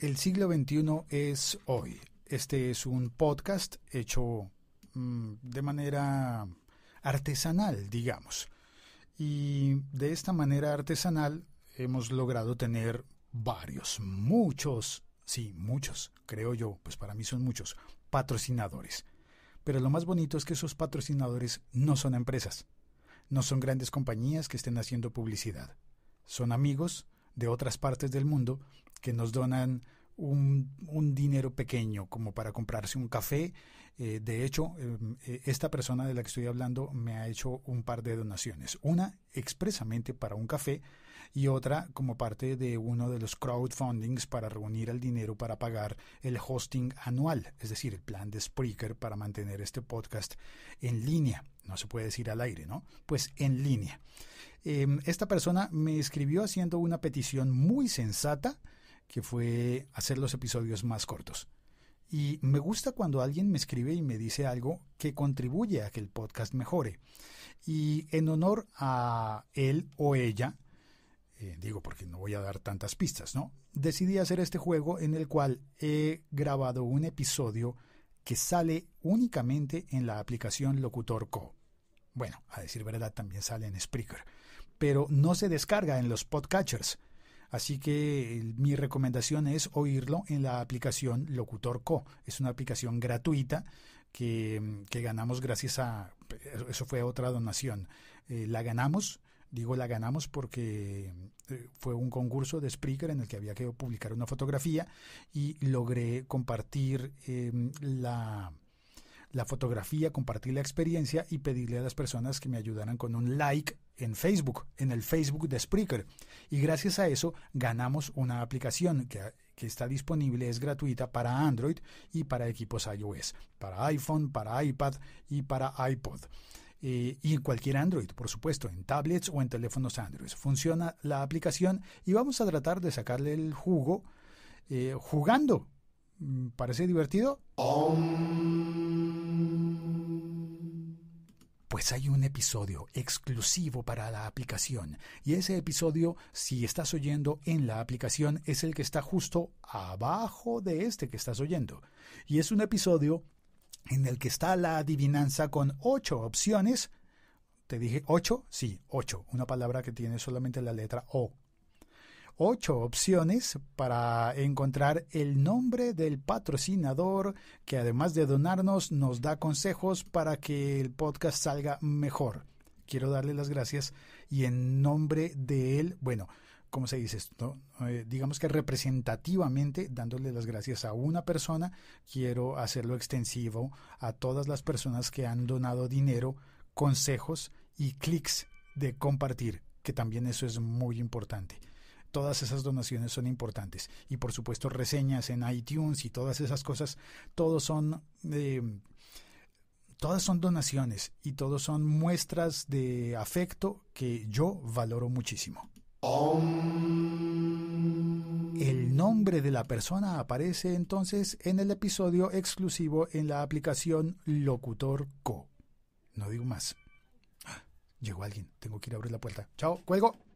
El siglo XXI es hoy. Este es un podcast hecho mm, de manera artesanal, digamos. Y de esta manera artesanal hemos logrado tener varios, muchos, sí, muchos, creo yo, pues para mí son muchos, patrocinadores. Pero lo más bonito es que esos patrocinadores no son empresas, no son grandes compañías que estén haciendo publicidad. Son amigos de otras partes del mundo que nos donan un, dinero pequeño como para comprarse un café. Eh, de hecho, em, eh, esta persona de la que estoy hablando me ha hecho un par de donaciones. Una expresamente para un café y otra como parte de uno de los crowdfundings para reunir el dinero para pagar el hosting anual, es decir, el plan de Spreaker para mantener este podcast en línea. No se puede decir al aire, ¿no? Pues en línea. Em, esta persona me escribió haciendo una petición muy sensata que fue hacer los episodios más cortos. Y me gusta cuando alguien me escribe y me dice algo que contribuye a que el podcast mejore. Y en honor a él o ella, eh, digo porque no voy a dar tantas pistas, ¿no? Decidí hacer este juego en el cual he grabado un episodio que sale únicamente en la aplicación Locutor Co. Bueno, a decir verdad, también sale en Spreaker, pero no se descarga en los podcatchers Así que mi recomendación es oírlo en la aplicación Locutor Co. Es una aplicación gratuita que, mm, ganamos gracias a... Eh, eso fue otra donación. Eh, la ganamos. Digo la ganamos porque eh, fue un concurso de Spreaker en el que había que publicar una fotografía y logré compartir eh, la, la fotografía, compartir la experiencia y pedirle a las personas que me ayudaran con un like en Facebook, en el Facebook de Spreaker. Y gracias a eso ganamos una aplicación que, está disponible, es gratuita para Android y para equipos iOS, para iPhone, para iPad y para iPod. Eh, y en cualquier Android, por supuesto, en tablets o en teléfonos Android. Funciona la aplicación y vamos a tratar de sacarle el jugo eh, jugando. Mm, ¿Parece divertido? Pues hay un episodio exclusivo para la aplicación. Y ese episodio, si estás oyendo en la aplicación, es el que está justo abajo de este que estás oyendo. Y es un episodio en el que está la adivinanza con ocho opciones. ¿Te dije ocho? Sí, ocho. Una palabra que tiene solamente la letra O ocho opciones para encontrar el nombre del patrocinador que además de donarnos nos da consejos para que el podcast salga mejor. Quiero darle las gracias y en nombre de él, bueno, ¿cómo se dice esto? Eh, digamos que representativamente, dándole las gracias a una persona, quiero hacerlo extensivo a todas las personas que han donado dinero, consejos y clics de compartir, que también eso es muy importante. Todas esas donaciones son importantes. Y por supuesto reseñas en iTunes y todas esas cosas, todos son... Eh, todas son donaciones y todos son muestras de afecto que yo valoro muchísimo. El nombre de la persona aparece entonces en el episodio exclusivo en la aplicación Locutor Co. No digo más. Ah, llegó alguien, tengo que ir a abrir la puerta. Chao, cuelgo.